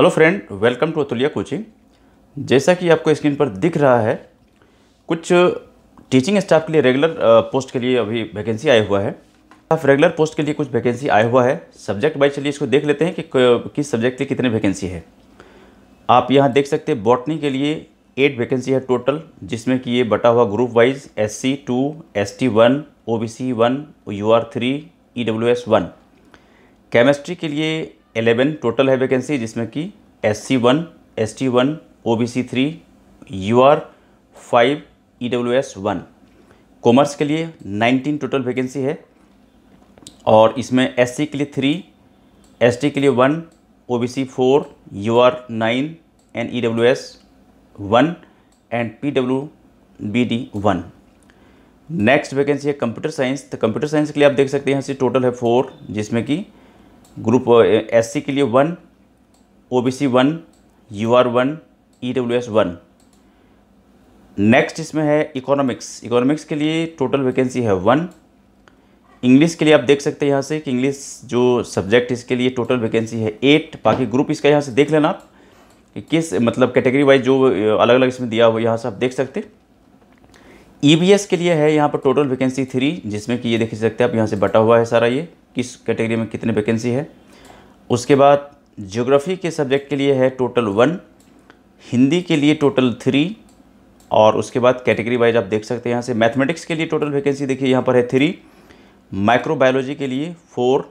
Hello friend welcome to Atulia coaching जैसा कि आपको स्क्रीन पर दिख रहा है कुछ टीचिंग स्टाफ के लिए रेगुलर पोस्ट के लिए अभी वैकेंसी आया हुआ है आप रेगुलर पोस्ट के लिए कुछ वैकेंसी आया हुआ है सब्जेक्ट वाइज चलिए इसको देख लेते हैं कि किस सब्जेक्ट के लिए कितने वैकेंसी है आप यहाँ देख सकते हैं बॉटनी के लिए एट वैकेंसी है टोटल जिसमें कि ये बटा हुआ group wise S C two S T one O B C one U R three E W S one chemistry के लिए एलेवन टोटल है वैकेंसी जिसमें कि S C one S T one O B C three U R five E W S one commerce के लिए nineteen total vacancy है और इसमें एस सी के लिए थ्री एस टी के लिए one O B C four U R nine and E W S one and P W B D one next vacancy है कंप्यूटर साइंस तो computer science के लिए आप देख सकते हैं यहाँ से टोटल है फोर जिसमें कि ग्रुप एस सी के लिए one O B C one U R one E W S one next इसमें है इकोनॉमिक्स इकोनॉमिक्स के लिए टोटल वैकेंसी है वन इंग्लिश के लिए आप देख सकते हैं यहाँ से कि इंग्लिश जो सब्जेक्ट इसके लिए टोटल वैकेंसी है एट बाकी ग्रुप इसका यहाँ से देख लेना आप कि किस मतलब कैटेगरी वाइज जो अलग अलग इसमें दिया हुआ यहाँ से आप देख सकते ई e के लिए है यहाँ पर टोटल वैकेंसी थ्री जिसमें कि ये देख सकते हैं आप यहाँ से बटा हुआ है सारा ये किस कैटेगरी में कितने वैकेंसी है उसके बाद ज्योग्राफ़ी के सब्जेक्ट के लिए है टोटल वन हिंदी के लिए टोटल थ्री और उसके बाद कैटेगरी वाइज आप देख सकते हैं यहाँ से मैथमेटिक्स के लिए टोटल वैकेंसी देखिए यहाँ पर है थ्री माइक्रोबायोलॉजी के लिए फोर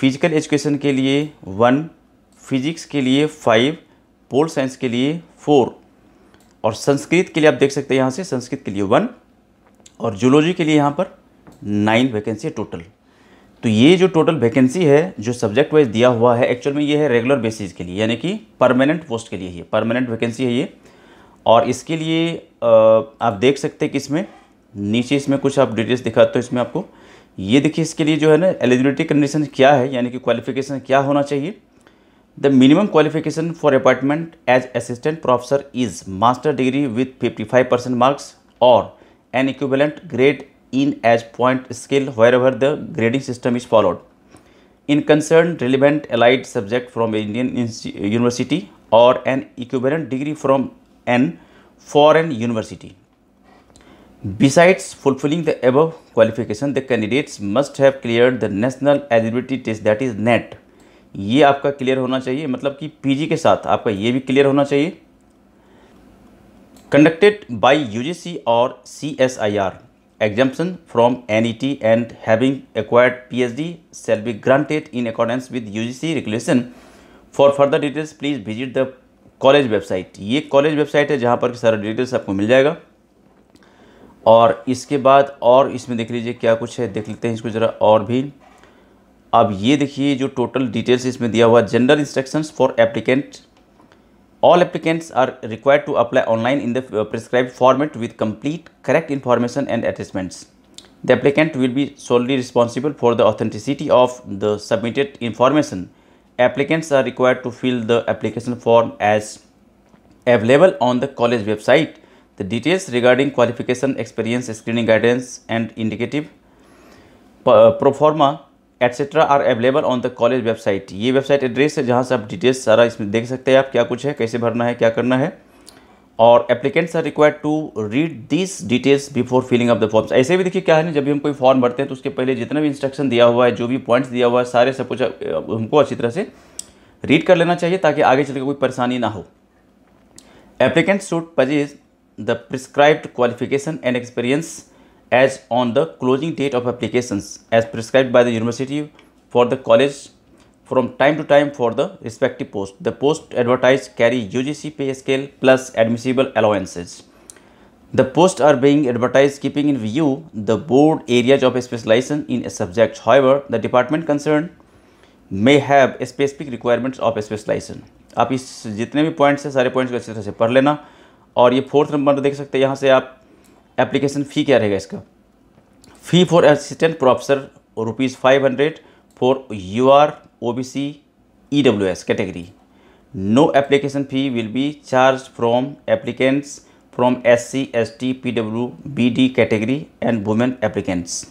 फिजिकल एजुकेशन के लिए वन फिजिक्स के लिए फाइव पोल साइंस के लिए फोर और संस्कृत के लिए आप देख सकते हैं यहाँ से संस्कृत के लिए वन और जूलॉजी के लिए यहाँ पर नाइन वैकेंसी है टोटल तो ये जो टोटल वैकेंसी है जो सब्जेक्ट वाइज दिया हुआ है एक्चुअल में ये है रेगुलर बेसिस के लिए यानी कि परमानेंट पोस्ट के लिए ये परमानेंट वैकेंसी है ये और इसके लिए आप देख सकते हैं कि इसमें नीचे इसमें कुछ आप डिटेल्स दिखाते हो इसमें आपको ये देखिए इसके लिए जो है ना एलिजिबिलिटी कंडीशन क्या है यानी कि क्वालिफिकेशन क्या होना चाहिए the minimum qualification for appointment as assistant professor is master degree with 55 percent marks और an equivalent grade in as point scale wherever the grading system is followed. In concern relevant allied subject from Indian university or an equivalent degree from an foreign university. Besides fulfilling the above qualification, the candidates must have cleared the National Eligibility Test that is NET. ये आपका clear होना चाहिए मतलब कि PG के साथ आपका ये भी क्लियर होना चाहिए कंडक्टेड बाय यूजीसी और CSIR exemption from NET and having acquired PhD shall be granted in accordance with UGC regulation. For further details, please visit the college website ये कॉलेज वेबसाइट है जहाँ पर सारा डिटेल्स आपको मिल जाएगा और इसके बाद और इसमें देख लीजिए क्या कुछ है देख लेते हैं इसको ज़रा और भी अब ये देखिए जो टोटल डिटेल्स इसमें दिया हुआ general instructions for applicant All applicants are required to apply online in the uh, prescribed format with complete correct information and attachments. The applicant will be solely responsible for the authenticity of the submitted information. Applicants are required to fill the application form as available on the college website. The details regarding qualification, experience, screening guidance and indicative uh, pro forma etcetera are available on the college website ये website address है जहाँ से आप details सारा इसमें देख सकते हैं आप क्या कुछ है कैसे भरना है क्या करना है और applicants are required to read this details before filling up the forms ऐसे भी देखिए क्या है ना जब भी हम कोई फॉर्म भरते हैं तो उसके पहले जितना भी इंस्ट्रक्शन दिया हुआ है जो भी पॉइंट्स दिया हुआ है सारे सब कुछ हमको अच्छी तरह से रीड कर लेना चाहिए ताकि आगे चलकर कोई परेशानी ना हो applicants should possess the prescribed qualification and experience as on the closing date of applications as prescribed by the university for the college from time to time for the respective post. The post advertised carry UGC pay scale plus admissible allowances. The posts are being advertised keeping in view the broad areas of specialization in a subject. However, the department concerned may have specific requirements of specialization. आप इस जितने भी points हैं सारे points को अच्छे तरह से पढ़ लेना और ये फोर्थ नंबर देख सकते हैं यहाँ से आप एप्लीकेशन फ़ी क्या रहेगा इसका fee for assistant professor rupees five hundred for U R O B C E W S category no application fee will be charge from applicants from S C S T P W B D category and women applicants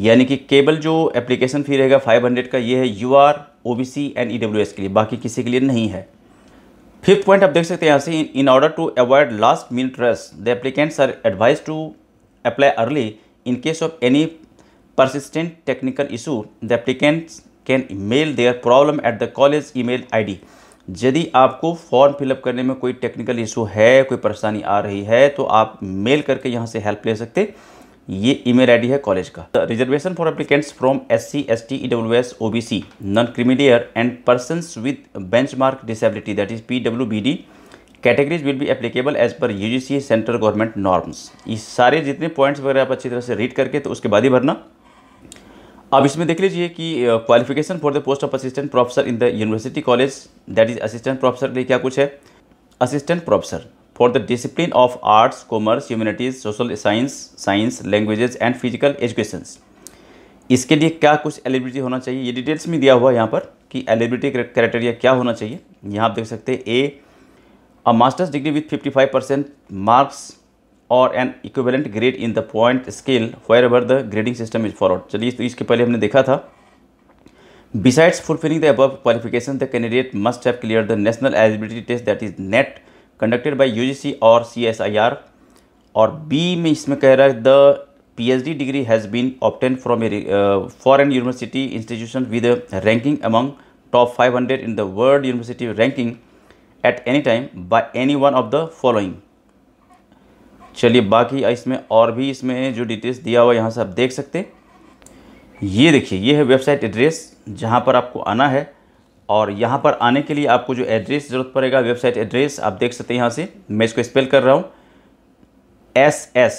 यानी कि केवल जो application fee रहेगा five hundred का ये है U R O B C and E W S के लिए बाकी किसी के लिए नहीं है फिफ्थ पॉइंट आप देख सकते हैं यहाँ से in order to avoid last minute rush the applicants are advise to apply early in case of any issue the applicants can mail can problem at the college e mail I D यदि आपको form fill up करने में कोई technical issue है कोई परेशानी आ रही है तो आप मेल करके यहाँ से हेल्प ले सकते ये ईमेल आईडी है कॉलेज का reservation for applicants from S C S T E W S O B C non creamy layer and person with benchmark disability that is P W B D categories will be applicable as per U G C central government norms ये सारे जितने points वगैरह आप अच्छी तरह से read करके तो उसके बाद ही भरना अब इसमें देख लीजिए कि qualification for the post of assistant professor in the university college that is assistant professor के लिए क्या कुछ है assistant professor for the discipline of arts commerce humanities social science science languages and physical education इसके लिए क्या कुछ eligibility होना चाहिए ये डिटेल्स में दिया हुआ है यहाँ पर कि एलिबिलिटी क्राइटेरिया क्या होना चाहिए यहाँ आप देख सकते हैं a uh masters degree with 55 percent marks और an equivalent grade in the point scale wherever the grading system is forward चलिए तो इसके पहले हमने देखा था besides fulfilling the above qualification the candidate must have clear the national eligibility test that is NET conducted by UGC और आर और बी में इसमें कह रहा है the P H D degree has been obtain from a university institution with ranking among top five hundred in the world university ranking at any time by any one of the following चलिए बाकी इसमें और भी इसमें जो details दिया हुआ यहाँ से आप देख सकते ये देखिए ये है वेबसाइट एड्रेस जहाँ पर आपको आना है और यहाँ पर आने के लिए आपको जो एड्रेस ज़रूरत पड़ेगा वेबसाइट एड्रेस आप देख सकते हैं यहाँ से मैं इसको स्पेल कर रहा हूँ S S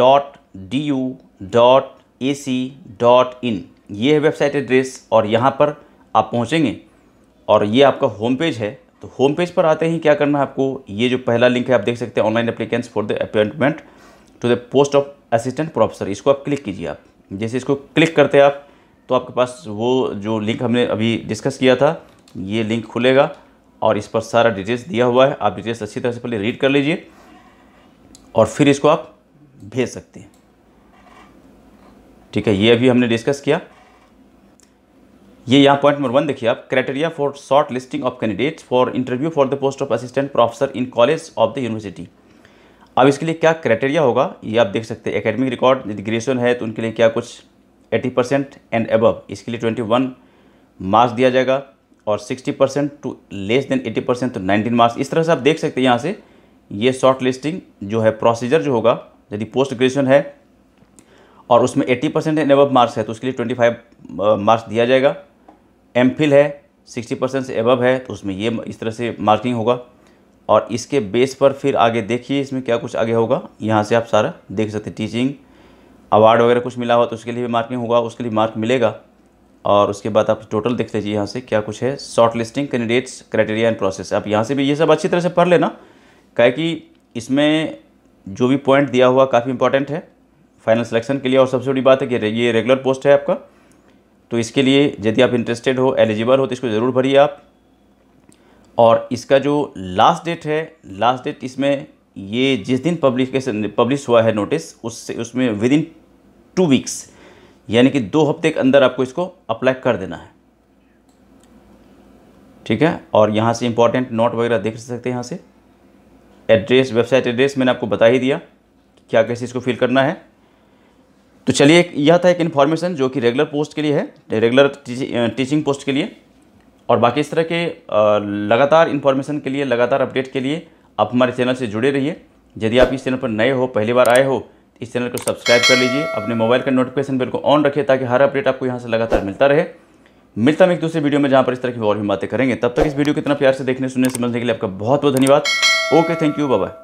dot D U dot A C dot in ये है वेबसाइट एड्रेस और यहाँ पर आप पहुँचेंगे और ये आपका होम पेज है तो होम पेज पर आते ही क्या करना है आपको ये जो पहला लिंक है आप देख सकते हैं online applications for the appointment to the post of assistant professor इसको आप क्लिक कीजिए आप जैसे इसको क्लिक करते हैं आप तो आपके पास वो जो लिंक हमने अभी डिस्कस किया था ये लिंक खुलेगा और इस पर सारा डिटेल्स दिया हुआ है आप डिटेल्स अच्छी तरह से पहले रीड कर लीजिए और फिर इसको आप भेज सकते हैं ठीक है ये अभी हमने डिस्कस किया ये यहाँ पॉइंट नंबर वन देखिए आप criteria for short listing of candidates for interview for the post of assistant professor in college of the university अब इसके लिए क्या क्राइटेरिया होगा ये आप देख सकते हैं एकेडमिक रिकॉर्ड यदि ग्रेजुएशन है तो उनके लिए क्या कुछ एटी परसेंट एंड एबव इसके लिए ट्वेंटी वन मार्क्स दिया जाएगा और sixty percent to less than eighty percent तो नाइनटीन मार्क्स इस तरह से आप देख सकते हैं यहाँ से ये शॉर्ट लिस्टिंग जो है प्रोसीजर जो होगा यदि पोस्ट ग्रेजुएशन है और उसमें eighty percent and above marks है तो उसके लिए ट्वेंटी फाइव मार्क्स दिया जाएगा एम फिल है सिक्सटी परसेंट से एबव है तो उसमें ये इस तरह से मार्किंग होगा और इसके बेस पर फिर आगे देखिए इसमें क्या कुछ आगे होगा यहाँ से आप सारा देख सकते टीचिंग अवार्ड वगैरह कुछ मिला हुआ तो उसके लिए भी मार्किंग होगा उसके लिए मार्क मिलेगा और उसके बाद आप टोटल देख लीजिए यहाँ से क्या कुछ है short listing candidates criteria and process आप यहाँ से भी ये सब अच्छी तरह से पढ़ लेना क्या कि इसमें जो भी पॉइंट दिया हुआ काफ़ी इंपॉर्टेंट है फाइनल सिलेक्शन के लिए और सबसे बड़ी बात है कि ये रेगुलर पोस्ट है आपका तो इसके लिए यदि आप इंटरेस्टेड हो एलिजिबल हो तो इसको ज़रूर भरिए आप और इसका जो लास्ट डेट है लास्ट डेट इसमें ये जिस दिन पब्लिकेशन पब्लिश हुआ है नोटिस उससे उसमें विद इन टू वीक्स यानी कि दो हफ्ते के अंदर आपको इसको अप्लाई कर देना है ठीक है और यहाँ से इंपॉर्टेंट नोट वगैरह देख सकते हैं यहाँ से एड्रेस वेबसाइट एड्रेस मैंने आपको बता ही दिया क्या कैसे इसको फिल करना है तो चलिए यह था एक इन्फॉर्मेशन जो कि रेगुलर पोस्ट के लिए है रेगुलर टीचिंग पोस्ट के लिए और बाकी इस तरह के लगातार इन्फॉर्मेशन के लिए लगातार अपडेट के लिए आप हमारे चैनल से जुड़े रहिए यदि आप इस चैनल पर नए हो पहली बार आए हो इस चैनल को सब्सक्राइब कर लीजिए अपने मोबाइल का नोटिफिकेशन बिल को ऑन रखिए ताकि हर अपडेट आपको यहाँ से लगातार मिलता रहे मिलता हम एक दूसरे वीडियो में जहाँ पर इस तरह की और भी बातें करेंगे तब तक इस वीडियो को इतना प्यार से देखने सुनने समझने के लिए आपका बहुत बहुत धन्यवाद ओके थैंक यू बाबा